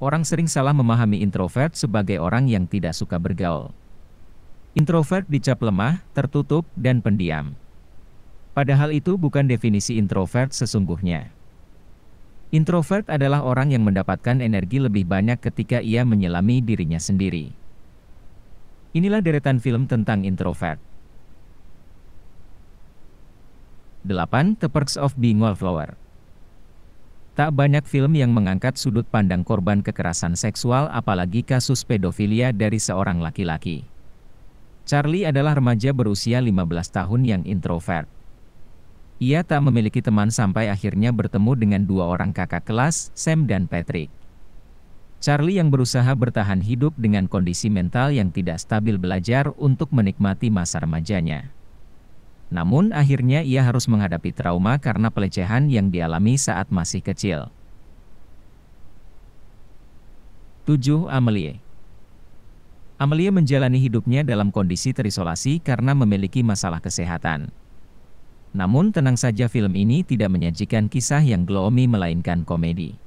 Orang sering salah memahami introvert sebagai orang yang tidak suka bergaul. Introvert dicap lemah, tertutup, dan pendiam. Padahal itu bukan definisi introvert sesungguhnya. Introvert adalah orang yang mendapatkan energi lebih banyak ketika ia menyelami dirinya sendiri. Inilah deretan film tentang introvert. 8. The Perks of Being Wallflower Tak banyak film yang mengangkat sudut pandang korban kekerasan seksual apalagi kasus pedofilia dari seorang laki-laki. Charlie adalah remaja berusia 15 tahun yang introvert. Ia tak memiliki teman sampai akhirnya bertemu dengan dua orang kakak kelas, Sam dan Patrick. Charlie yang berusaha bertahan hidup dengan kondisi mental yang tidak stabil belajar untuk menikmati masa remajanya. Namun akhirnya ia harus menghadapi trauma karena pelecehan yang dialami saat masih kecil. 7. Amelie Amelie menjalani hidupnya dalam kondisi terisolasi karena memiliki masalah kesehatan. Namun tenang saja film ini tidak menyajikan kisah yang gloomy melainkan komedi.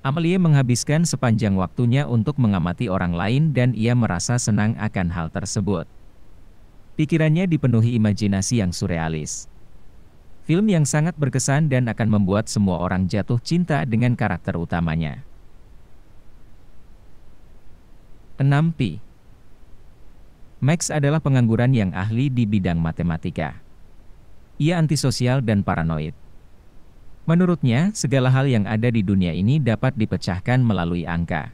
Amelie menghabiskan sepanjang waktunya untuk mengamati orang lain dan ia merasa senang akan hal tersebut pikirannya dipenuhi imajinasi yang surrealis. Film yang sangat berkesan dan akan membuat semua orang jatuh cinta dengan karakter utamanya. 6P Max adalah pengangguran yang ahli di bidang matematika. Ia antisosial dan paranoid. Menurutnya, segala hal yang ada di dunia ini dapat dipecahkan melalui angka.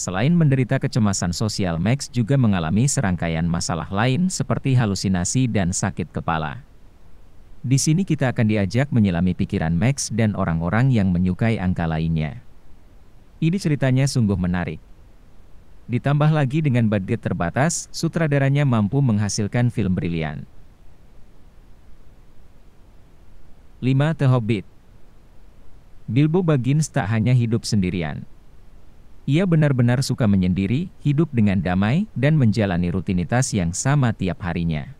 Selain menderita kecemasan sosial, Max juga mengalami serangkaian masalah lain seperti halusinasi dan sakit kepala. Di sini kita akan diajak menyelami pikiran Max dan orang-orang yang menyukai angka lainnya. Ini ceritanya sungguh menarik. Ditambah lagi dengan budget terbatas, sutradaranya mampu menghasilkan film brilian. 5. The Hobbit Bilbo Baggins tak hanya hidup sendirian. Ia benar-benar suka menyendiri, hidup dengan damai, dan menjalani rutinitas yang sama tiap harinya.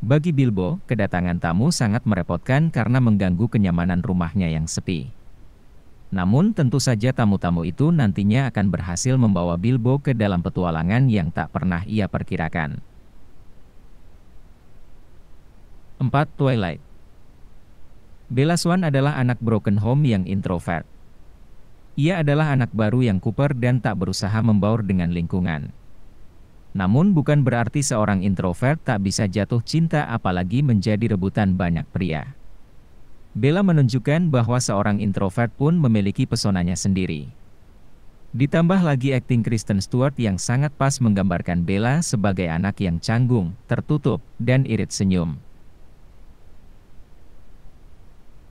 Bagi Bilbo, kedatangan tamu sangat merepotkan karena mengganggu kenyamanan rumahnya yang sepi. Namun tentu saja tamu-tamu itu nantinya akan berhasil membawa Bilbo ke dalam petualangan yang tak pernah ia perkirakan. 4. Twilight Bella Swan adalah anak broken home yang introvert. Ia adalah anak baru yang kuper dan tak berusaha membaur dengan lingkungan. Namun bukan berarti seorang introvert tak bisa jatuh cinta apalagi menjadi rebutan banyak pria. Bella menunjukkan bahwa seorang introvert pun memiliki pesonanya sendiri. Ditambah lagi akting Kristen Stewart yang sangat pas menggambarkan Bella sebagai anak yang canggung, tertutup, dan irit senyum.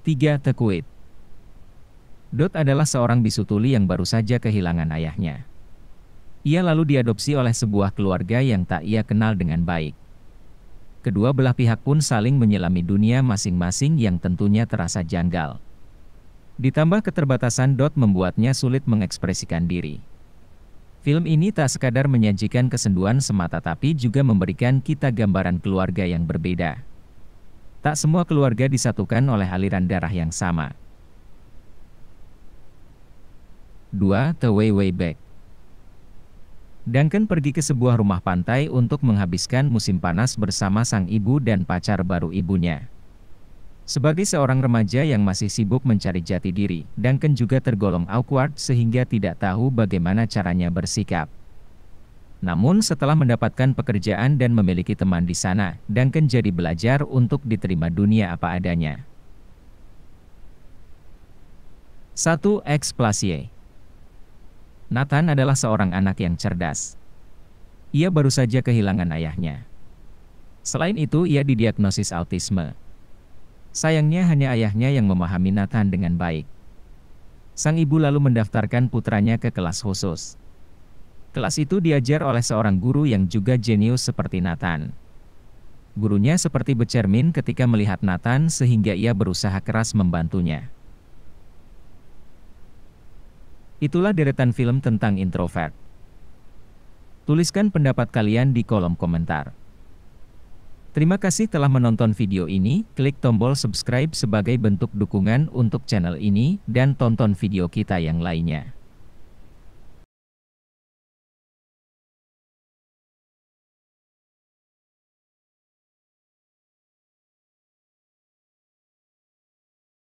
3. Tekuit Dot adalah seorang bisu tuli yang baru saja kehilangan ayahnya. Ia lalu diadopsi oleh sebuah keluarga yang tak ia kenal dengan baik. Kedua belah pihak pun saling menyelami dunia masing-masing yang tentunya terasa janggal. Ditambah keterbatasan Dot membuatnya sulit mengekspresikan diri. Film ini tak sekadar menyajikan kesenduan semata tapi juga memberikan kita gambaran keluarga yang berbeda. Tak semua keluarga disatukan oleh aliran darah yang sama. 2 The Way Way Back. Duncan pergi ke sebuah rumah pantai untuk menghabiskan musim panas bersama sang ibu dan pacar baru ibunya. Sebagai seorang remaja yang masih sibuk mencari jati diri, Duncan juga tergolong awkward sehingga tidak tahu bagaimana caranya bersikap. Namun setelah mendapatkan pekerjaan dan memiliki teman di sana, Duncan jadi belajar untuk diterima dunia apa adanya. 1. X Nathan adalah seorang anak yang cerdas. Ia baru saja kehilangan ayahnya. Selain itu, ia didiagnosis autisme. Sayangnya hanya ayahnya yang memahami Nathan dengan baik. Sang ibu lalu mendaftarkan putranya ke kelas khusus. Kelas itu diajar oleh seorang guru yang juga jenius seperti Nathan. Gurunya seperti bercermin ketika melihat Nathan sehingga ia berusaha keras membantunya. Itulah deretan film tentang introvert. Tuliskan pendapat kalian di kolom komentar. Terima kasih telah menonton video ini, klik tombol subscribe sebagai bentuk dukungan untuk channel ini, dan tonton video kita yang lainnya.